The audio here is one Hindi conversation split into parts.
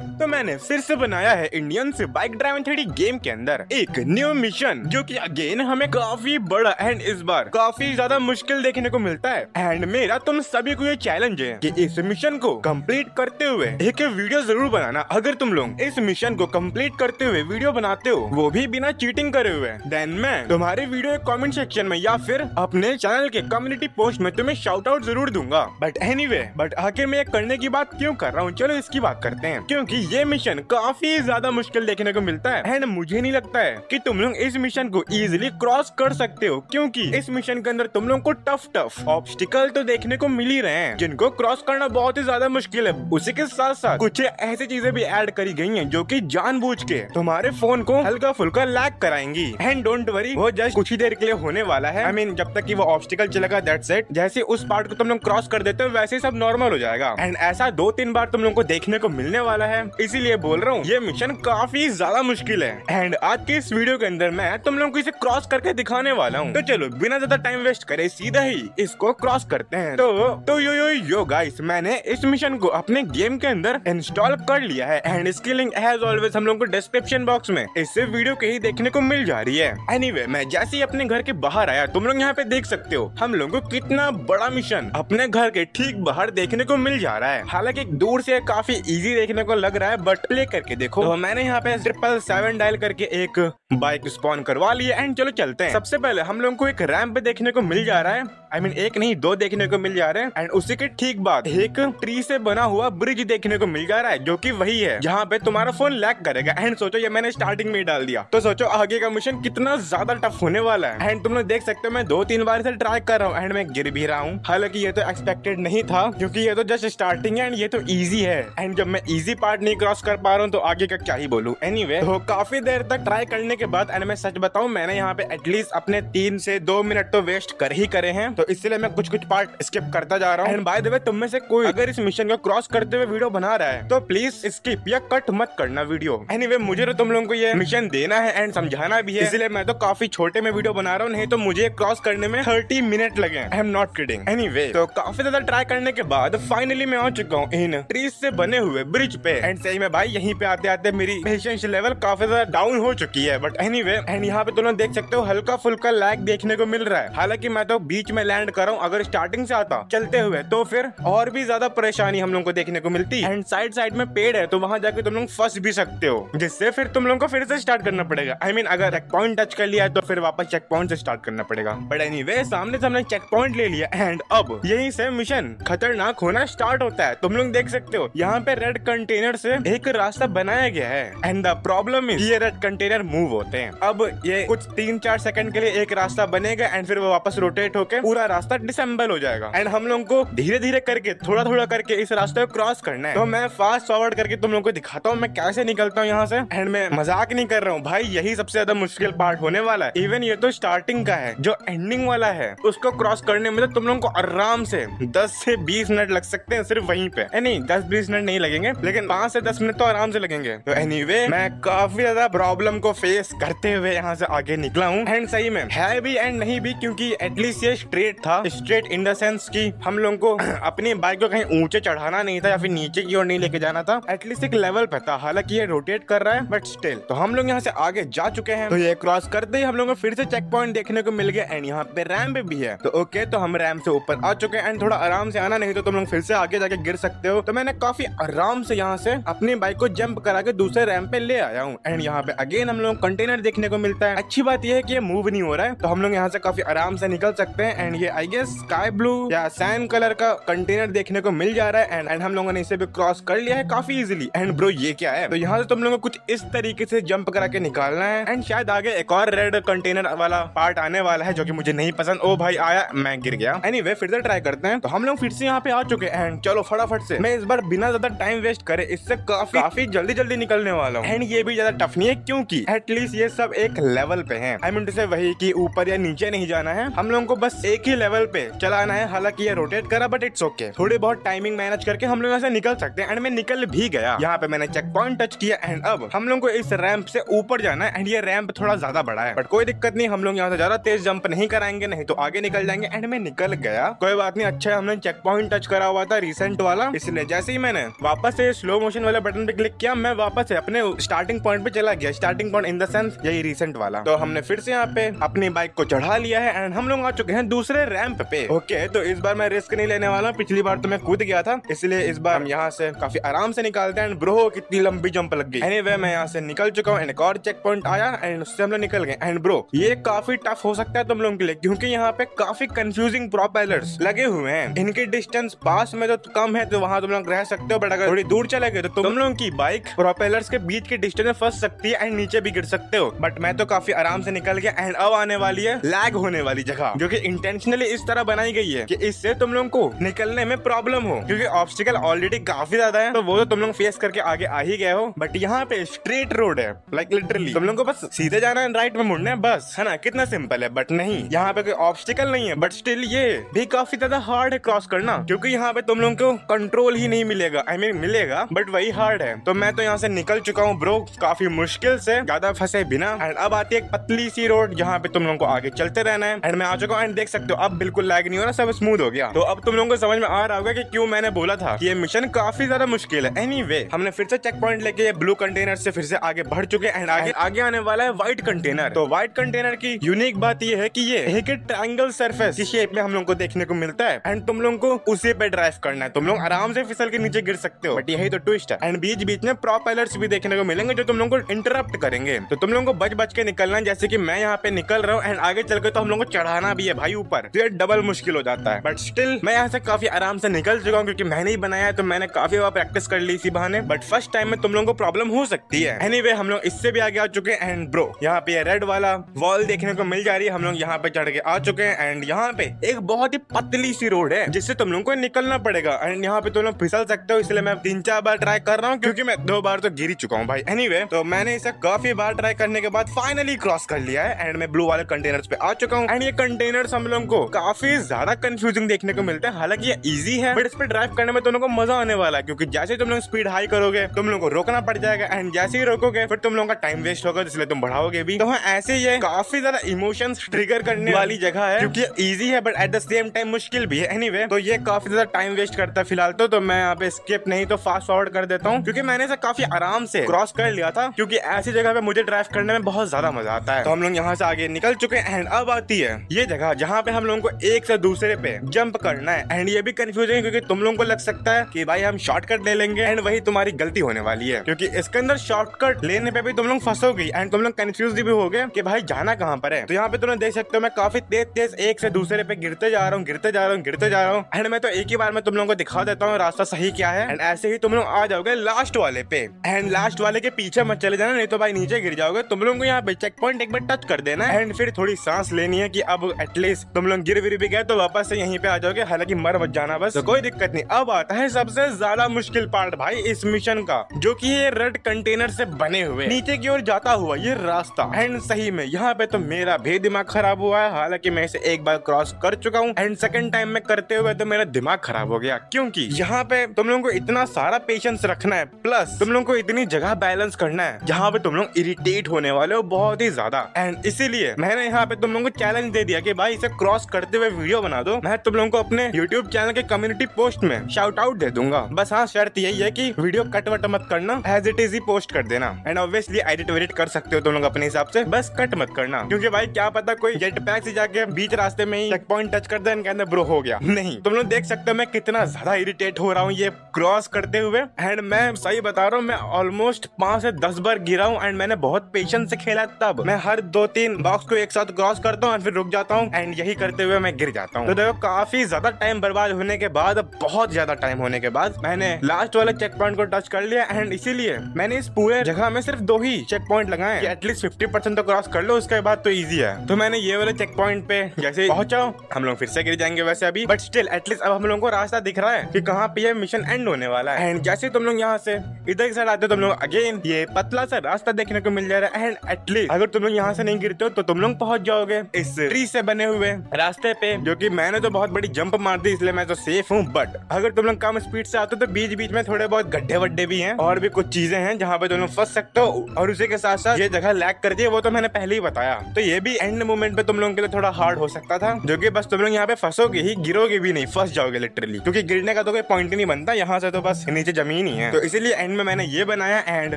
तो मैंने फिर से बनाया है इंडियन से बाइक ड्राइविंग थ्री गेम के अंदर एक न्यू मिशन जो कि अगेन हमें काफी बड़ा एंड इस बार काफी ज्यादा मुश्किल देखने को मिलता है एंड मेरा तुम सभी को ये चैलेंज है कि इस मिशन को कंप्लीट करते हुए एक वीडियो जरूर बनाना अगर तुम लोग इस मिशन को कंप्लीट करते हुए वीडियो बनाते हो वो भी बिना चीटिंग करे हुए देन मैं तुम्हारे वीडियो कॉमेंट सेक्शन में या फिर अपने चैनल के कम्युनिटी पोस्ट में तुम्हें शाउट आउट जरूर दूंगा बट एनी बट आखिर मैं करने की बात क्यूँ कर रहा हूँ चलो इसकी बात करते हैं क्यूँ क्योंकि ये मिशन काफी ज्यादा मुश्किल देखने को मिलता है एंड मुझे नहीं लगता है कि तुम लोग इस मिशन को इजीली क्रॉस कर सकते हो क्योंकि इस मिशन के अंदर तुम लोग को टफ टफ ऑब्स्टिकल तो देखने को मिल ही रहे हैं जिनको क्रॉस करना बहुत ही ज्यादा मुश्किल है उसी के साथ साथ कुछ ऐसी चीजें भी एड करी गई है जो की जान के तुम्हारे फोन को हल्का फुल्का लैक कराएंगी एंड डोंट वरी वो जस्ट कुछ ही देर के लिए होने वाला है आई मीन जब तक की वो ऑब्स्टिकल चलेगा दैट सेट जैसे उस पार्ट को तुम लोग क्रॉस कर देते हो वैसे सब नॉर्मल हो जाएगा एंड ऐसा दो तीन बार तुम लोग को देखने को मिलने वाला है है इसीलिए बोल रहा हूँ ये मिशन काफी ज्यादा मुश्किल है एंड आज के इस वीडियो के अंदर मैं तुम लोग को इसे क्रॉस करके दिखाने वाला हूँ तो चलो बिना ज्यादा टाइम वेस्ट करे सीधा ही इसको क्रॉस करते हैं तो तो यो यो यो गाइस मैंने इस मिशन को अपने गेम के अंदर इंस्टॉल कर लिया है एंड इसकी लिंक एज ऑलवेज हम लोग को डिस्क्रिप्शन बॉक्स में इससे वीडियो के ही देखने को मिल जा रही है एनी anyway, मैं जैसे ही अपने घर के बाहर आया तुम लोग यहाँ पे देख सकते हो हम लोग को कितना बड़ा मिशन अपने घर के ठीक बाहर देखने को मिल जा रहा है हालांकि दूर से काफी इजी देखने को लग रहा है बट प्ले करके देखो तो मैंने यहाँ पे ट्रिपल सेवन डायल करके एक बाइक स्पॉन करवा लिया एंड चलो चलते हैं सबसे पहले हम लोगों को एक रैम्प देखने को मिल जा रहा है आई मीन एक नहीं दो देखने को मिल जा रहे हैं एंड उसी के ठीक बाद एक ट्री से बना हुआ ब्रिज देखने को मिल जा रहा है जो की वही है जहाँ पे तुम्हारा फोन लैक करेगा एंड सोचो ये मैंने स्टार्टिंग में डाल दिया तो सोचो आगे का मिशन कितना ज्यादा टफ होने वाला है एंड तुम लोग देख सकते हो मैं दो तीन बार से ट्राई कर रहा हूँ एंड मैं गिर भी रहा हूँ हालांकि ये तो एक्सपेक्टेड नहीं था क्योंकि ये तो जस्ट स्टार्टिंग है एंड ये तो इजी है एंड जब मैं इजी पार्ट नहीं क्रॉस कर पा रहा हूँ तो आगे का क्या ही बोलू एनी anyway, तो काफी देर तक ट्राई करने के बाद एंड मैं सच बताऊ मैंने यहाँ पे एटलीस्ट अपने तीन से दो मिनट तो वेस्ट कर ही करे हैं तो तो इसलिए मैं कुछ कुछ पार्ट स्किप करता जा रहा हूँ बाय द वे तुम में से कोई अगर इस मिशन को क्रॉस करते हुए वीडियो बना रहा है तो प्लीज स्किप या कट मत करना वीडियो एनी anyway, मुझे तो तुम लोगों को ये मिशन देना है एंड समझाना भी है इसलिए मैं तो काफी छोटे में वीडियो बना रहा हूँ नहीं तो मुझे क्रॉस करने में थर्टी मिनट लगे I am not kidding any तो काफी ज्यादा ट्राई करने के बाद फाइनली मैं आ चुका हूँ इन ट्रीज से बने हुए ब्रिज पे एंड सही में भाई यहीं पे आते आते मेरी पेशेंस लेवल काफी ज्यादा डाउन हो चुकी है बट एनी वे एंड यहाँ पे तुम लोग देख सकते हो हल्का फुल्का लैग देखने को मिल रहा है हालांकि मैं तो बीच में लैंड कर रहा हूँ अगर स्टार्टिंग से आता चलते हुए तो फिर और भी ज्यादा परेशानी हम लोग को देखने को मिलती एंड साइड साइड में पेड़ है तो वहाँ जाके तुम लोग फंस भी सकते हो जिससे फिर तुम लोग को फिर से स्टार्ट करना पड़ेगा आई I मीन mean, अगर चेक पॉइंट टच कर लिया तो फिर वापस चेक पॉइंट से स्टार्ट करना पड़ेगा बट एनी वे सामने से हमने चेक पॉइंट ले लिया एंड अब यही से मिशन खतरनाक होना स्टार्ट होता है तुम लोग देख सकते हो यहाँ पे रेड कंटेनर से एक रास्ता बनाया गया है एंड द प्रॉब्लम इज ये रेड कंटेनर मूव होते हैं अब ये कुछ तीन चार सेकंड के लिए एक रास्ता बनेगा एंड फिर वो वापस रोटेट होकर पूरा रास्ता डिसम्बल हो जाएगा एंड हम लोग को धीरे धीरे करके थोड़ा थोड़ा करके इस रास्ते को क्रॉस करना है तो मैं फास्ट फॉरवर्ड करके तुम लोग को दिखाता हूँ मैं कैसे निकलता हूँ यहाँ से एंड मैं मजाक नहीं कर रहा हूँ भाई यही सबसे ज्यादा मुश्किल पार्ट होने वाला है इवन ये तो स्टार्टिंग का है जो एंडिंग वाला है उसको क्रॉस करने में तो तुम लोग को आराम से दस से बीस मिनट लग सकते हैं सिर्फ वहीं पे नहीं दस बीस मिनट नहीं लगेंगे लेकिन पांच से दस मिनट तो आराम से लगेंगे तो एनी मैं काफी ज्यादा प्रॉब्लम को फेस करते हुए यहाँ से आगे निकला हूँ एंड सही में है भी एंड नहीं भी क्योंकि एटलीस्ट ये स्ट्रेट स्ट्रेट था स्ट्रेट इन द सेंस की हम लोगों को अपनी बाइक को कहीं ऊंचे चढ़ाना नहीं था या फिर नीचे की ओर नहीं लेके जाना था एटलीस्ट एक लेवल पे था हालांकि ये रोटेट कर रहा है बट स्टिल तो हम लोग यहाँ से आगे जा चुके हैं तो ये क्रॉस करते ही हम लोग को फिर से चेक पॉइंट देखने को मिल गया एंड यहाँ पे रैम भी है तो ओके तो हम रैम से ऊपर आ चुके हैं एंड थोड़ा आराम से आना नहीं तो तुम लोग फिर से आगे जाके गिर सकते हो तो मैंने काफी आराम से यहाँ से अपनी बाइक को जंप करा के दूसरे रैम पे ले आया हूँ एंड यहाँ पे अगेन हम लोग कंटेनर देखने को मिलता है अच्छी बात यह है की ये मूव नहीं हो रहा है तो हम लोग यहाँ से काफी आराम से निकल सकते हैं एंड एंड ये आई गेस स्काई ब्लू या सैन कलर का कंटेनर देखने को मिल जा रहा है एंड एंड हम लोगों ने इसे भी क्रॉस कर लिया है काफी इजिली एंड ब्रो ये क्या है तो यहाँ से तुम लोगों को कुछ इस तरीके से जंप करा के निकालना है एंड शायद आगे एक और रेड कंटेनर वाला पार्ट आने वाला है जो की मुझे नहीं पसंद ओ भाई आया मैं गिर गया एनी anyway, फिर से ट्राई करते हैं तो हम लोग फिर से यहाँ पे आ चुके हैं एंड चलो फटाफट से मैं इस बार बिना ज्यादा टाइम वेस्ट करे इससे काफी काफी जल्दी जल्दी निकलने वाला हूँ एंड ये भी ज्यादा टफ नहीं है क्यूँकी एटलीस्ट ये सब एक लेवल पे है आई मीन टू से वही की ऊपर या नीचे नहीं जाना है हम लोगों को बस एक एक ही लेवल पे चलाना है हालांकि ये रोटेट करा बट इट्स ओके थोड़ी बहुत टाइमिंग मैनेज करके हम लोग यहाँ से निकल सकते हैं एंड मैं निकल भी गया यहाँ पे मैंने चेक पॉइंट टच किया एंड अब हम लोग को इस रैंप से ऊपर जाना है एंड ये रैंप थोड़ा ज्यादा बड़ा है बट कोई दिक्कत नहीं हम लोग यहाँ से ज्यादा तेज जंप नहीं कराएंगे नहीं तो आगे निकल जाएंगे एंड मैं निकल गया कोई बात नहीं अच्छा हमने चेक पॉइंट टच करा हुआ था रिसेंट वाला इसलिए जैसे ही मैंने वापस से स्लो मोशन वाले बटन पे क्लिक किया मैं वापस से अपने स्टार्टिंग पॉइंट पे चला गया starting point in the sense यही रिसेंट वाला तो हमने फिर से यहाँ पे अपनी बाइक को चढ़ा लिया है एंड हम लोग आ चुके हैं दूसरे दूसरे रैंप पे ओके तो इस बार मैं रिस्क नहीं लेने वाला पिछली बार तो मैं कूद गया था इसलिए इस बार हम यहाँ से काफी आराम से निकालते हैं ब्रो कितनी लंबी जंप लग गई एनी anyway, मैं यहाँ से निकल चुका हूँ एंड एक और चेक पॉइंट आया एंड उससे हम लोग निकल गए एंड ब्रो ये काफी टफ हो सकता है तुम लोगों के लिए क्योंकि यहाँ पे काफी कंफ्यूजिंग प्रोपेलर्स लगे हुए हैं इनकी डिस्टेंस पास में तो कम है तो वहाँ तुम लोग रह सकते हो बट अगर थोड़ी दूर चले गए तो तुम लोगों की बाइक प्रोपेलर्स के बीच के डिस्टेंस में फंस सकती है एंड नीचे भी गिर सकते हो बट मैं तो काफी आराम से निकल गया एंड अब आने वाली है लैग होने वाली जगह जो की इंटेंशन इंटेंशनली इस तरह बनाई गई है कि इससे तुम लोग को निकलने में प्रॉब्लम हो क्योंकि ऑब्स्टिकल ऑलरेडी काफी ज्यादा है तो वो तो तुम लोग फेस करके आगे आ ही गए हो बट यहाँ पे स्ट्रेट रोड है लाइक like लिटरली तुम लोग को बस सीधे जाना है राइट में मुड़ना है बस है ना कितना सिंपल है बट नहीं यहाँ पे कोई ऑब्स्टिकल नहीं है बट स्टिल ये भी काफी ज्यादा हार्ड है क्रॉस करना क्योंकि यहाँ पे तुम लोग को कंट्रोल ही नहीं मिलेगा आई I मीन mean, मिलेगा बट वही हार्ड है तो मैं तो यहाँ से निकल चुका हूँ ब्रो काफी मुश्किल से ज्यादा फंसे बिना एंड अब आती है एक पतली सी रोड यहाँ पे तुम लोग को आगे चलते रहना है एंड मैं आ चुका हूँ एंड देख सकते हो तो अब बिल्कुल लैग नहीं हो रहा सब स्मूथ हो गया तो अब तुम लोगों को समझ में आ रहा होगा कि क्यों मैंने बोला था कि ये मिशन काफी ज्यादा मुश्किल है एनी anyway, हमने फिर से चेक पॉइंट लेके ब्लू कंटेनर से फिर से आगे बढ़ चुके हैं आगे आगे आने वाला है व्हाइट कंटेनर तो व्हाइट कंटेनर की यूनिक बात यह है की ये एक ट्राइंगल सर्फेस की शेप में हम लोग को देखने को मिलता है एंड तुम लोग को उसी पे ड्राइव करना है तुम लोग आराम से फिसल के नीचे गिर सकते हो बट यही तो ट्विस्ट है एंड बीच बीच में प्रोपेलर्स भी देखने को मिलेंगे जो तुम लोग को इंटरप्ट करेंगे तो तुम लोग को बच बच के निकलना है जैसे की मैं यहाँ पे निकल रहा हूँ एंड आगे चल के तो हम लोग को चढ़ाना भी है भाई ऊपर बार तो ये डबल मुश्किल हो जाता है बट स्टिल मैं यहाँ से काफी आराम से निकल चुका हूँ क्योंकि मैंने ही बनाया है तो मैंने काफी बार प्रैक्टिस कर ली इसी बहाने बट फर्स्ट टाइम में तुम लोगों को प्रॉब्लम हो सकती है एनी anyway, हम लोग इससे भी आगे आ चुके हैं एंड ब्रो यहाँ पे रेड वाला वॉल देखने को मिल जा रही है हम लोग यहाँ पे चढ़ के आ चुके हैं एंड यहाँ पे एक बहुत ही पतली सी रोड है जिससे तुम लोग को निकलना पड़ेगा एंड यहाँ पे तुम लोग फिसल सकते हो इसलिए मैं तीन चार बार ट्राई कर रहा हूँ क्योंकि मैं दो बार तो ही चुका हूँ भाई एनी anyway, तो मैंने इसे काफी बार ट्राई करने के बाद फाइनली क्रॉस कर लिया है एंड मैं ब्लू वाले कंटेनर्स पे आ चुका हूँ एंड ये कंटेनर्स हम लोग हमको काफी ज्यादा कंफ्यूजिंग देखने को मिलता है हालांकि ये इजी है बट इस पर ड्राइव करने में तुम लोग को मजा आने वाला है क्योंकि जैसे तुम लोग स्पीड हाई करोगे तुम लोग को रोकना पड़ जाएगा एंड जैसे ही रोकोगे फिर तुम लोगों का टाइम वेस्ट होगा इसलिए तुम बढ़ाओगे भी तो हाँ ऐसे ही काफी ज्यादा इमोशन ट्रिगर करने वाली जगह है क्योंकि ईजी है but at the same time मुश्किल भी है एनी anyway, तो ये काफी ज्यादा टाइम वेस्ट करता है फिलहाल तो, तो मैं यहाँ पे स्किप नहीं तो फास्ट फॉरवर्ड कर देता हूँ क्योंकि मैंने इसे काफी आराम से क्रॉस कर लिया था क्योंकि ऐसी जगह पे मुझे ड्राइव करने में बहुत ज्यादा मजा आता है तो हम लोग यहाँ से आगे निकल चुके हैं एंड अब आती है ये जगह जहाँ पे हम लोगों को एक से दूसरे पे जंप करना है एंड ये भी कंफ्यूजन है क्योंकि तुम लोगों को लग सकता है कि भाई हम शॉर्टकट ले लेंगे एंड वही तुम्हारी गलती होने वाली है क्योंकि इसके अंदर शॉर्टकट लेने पे भी तुम लोग फंसोगी एंड तुम लोग कंफ्यूज भी हो गए कि भाई जाना कहाँ पर है तो यहाँ पे तुम देख सकते हो मैं काफी तेज तेज एक से दूसरे पे गिरते जा रहा हूँ गिरते जा रहा हूँ गिरते जा रहा हूँ एंड मैं तो एक ही बार में तुम लोगों को दिखा देता हूँ रास्ता सही क्या है एंड ऐसे ही तुम लोग आ जाओगे लास्ट वाले पे एंड लास्ट वाले के पीछे मत चले जाना नहीं तो भाई नीचे गिर जाओगे तुम लोगों को यहाँ पे चेक पॉइंट एक बार टच कर देना एंड फिर थोड़ी सांस लेनी है की अब एटलीस्ट तुम तुम लोग गिर गिर भी गए तो वापस से यहीं पे आ जाओगे हालांकि मर मत जाना बस तो कोई दिक्कत नहीं अब आता है सबसे ज्यादा मुश्किल पार्ट भाई इस मिशन का जो की ये रेड कंटेनर से बने हुए नीचे की ओर जाता हुआ ये रास्ता एंड सही में यहाँ पे तो मेरा भी दिमाग खराब हुआ है हालांकि मैं इसे एक बार क्रॉस कर चुका हूँ एंड सेकंड टाइम में करते हुए तो मेरा दिमाग खराब हो गया क्योंकि यहाँ पे तुम लोगों को इतना सारा पेशेंस रखना है प्लस तुम लोग को इतनी जगह बैलेंस करना है जहाँ पे तुम लोग इरिटेट होने वाले हो बहुत ही ज्यादा एंड इसीलिए मैंने यहाँ पे तुम लोग को चैलेंज दे दिया की भाई इसे क्रॉस क्रॉस करते हुए वीडियो बना दो मैं तुम लोगों को अपने यूट्यूब चैनल के कम्युनिटी पोस्ट में शाउट आउट दे दूंगा बस हाँ शर्त यही है की वीडियो कट वट मत करना एज इट इज ही पोस्ट कर देना एंड ऑब्वियसली एडिट वेडिट कर सकते हो तुम लोग अपने हिसाब से बस कट मत करना क्योंकि भाई क्या पता कोई जेट पैक से जाके बीच रास्ते में ही चेक पॉइंट टच कर दे कहते ब्रो हो गया नहीं तुम लोग देख सकते हो मैं कितना ज्यादा इरिटेट हो रहा हूँ ये क्रॉस करते हुए एंड मैं सही बता रहा हूँ मैं ऑलमोस्ट पांच से दस बार गिरा हूँ एंड मैंने बहुत पेशेंस से खेला तब मैं हर दो तीन बॉक्स को एक साथ क्रॉस करता हूँ एंड फिर रुक जाता हूँ एंड यही करते हुए मैं गिर जाता हूँ तो देखो काफी ज्यादा टाइम बर्बाद होने के बाद बहुत ज्यादा टाइम होने के बाद मैंने लास्ट वाले चेक पॉइंट को टच कर लिया एंड इसीलिए मैंने इस पूरे जगह में सिर्फ दो ही चेक पॉइंट लगाए एटलीस्ट फिफ्टी परसेंट तो क्रॉस कर लो उसके बाद तो ईजी है तो मैंने ये वाले चेक पॉइंट पे जैसे पहुंचाओ हम लोग फिर से गिर जाएंगे वैसे अभी बट स्टिल एटलीस्ट अब हम लोग को रास्ता दिख रहा है की कहाँ पे ये मिशन एंड होने वाला है एंड जैसे तुम लोग यहाँ से इधर की साइड आते हो तुम लोग अगेन ये पतला सा रास्ता देखने को मिल जा रहा है एंड एटलीस्ट अगर तुम लोग यहाँ से नहीं गिरते हो तो तुम लोग पहुंच जाओगे इस ट्री से बने हुए रास्ते पे जो कि मैंने तो बहुत बड़ी जंप मार दी इसलिए मैं तो सेफ हूँ बट अगर तुम लोग कम स्पीड से आते हो तो बीच बीच में थोड़े बहुत गड्ढे वड्ढे भी हैं और भी कुछ चीजें हैं जहाँ पे तुम लोग फंस सकते हो और उसी के साथ साथ ये जगह लैक करती है वो तो मैंने पहले ही बताया तो ये भी एंड मोमेंट पे तुम लोगों के लिए थोड़ा हार्ड हो सकता था जो की बस तुम लोग यहाँ पे फंसोगे ही गिरोगे भी नहीं फंस जाओगे लिटरली क्योंकि गिरने का तो कोई पॉइंट नहीं बनता यहाँ से तो बस नीचे जमीन ही है तो इसीलिए एंड में मैंने ये बनाया एंड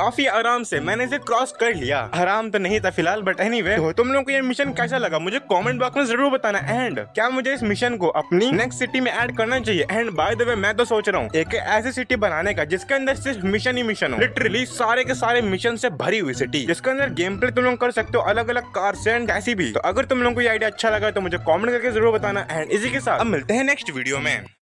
काफी आराम से मैंने इसे क्रॉस कर लिया आराम तो नहीं था फिलहाल बट एनी anyway, तो तुम लोग को ये मिशन कैसा लगा मुझे कॉमेंट बॉक्स में जरूर बताना जाना एंड क्या मुझे इस मिशन को अपनी नेक्स्ट सिटी में एड करना चाहिए एंड बाय द वे मैं तो सोच रहा हूँ एक ऐसी सिटी बनाने का जिसके अंदर सिर्फ मिशन ही मिशन हो लिटरली सारे के सारे मिशन से भरी हुई सिटी जिसके अंदर गेम प्ले तुम लोग कर सकते हो अलग अलग कार से एंड ऐसी भी तो अगर तुम लोग को ये आइडिया अच्छा लगा तो मुझे कॉमेंट करके जरूर बताना एंड इसी के साथ अब मिलते हैं नेक्स्ट वीडियो में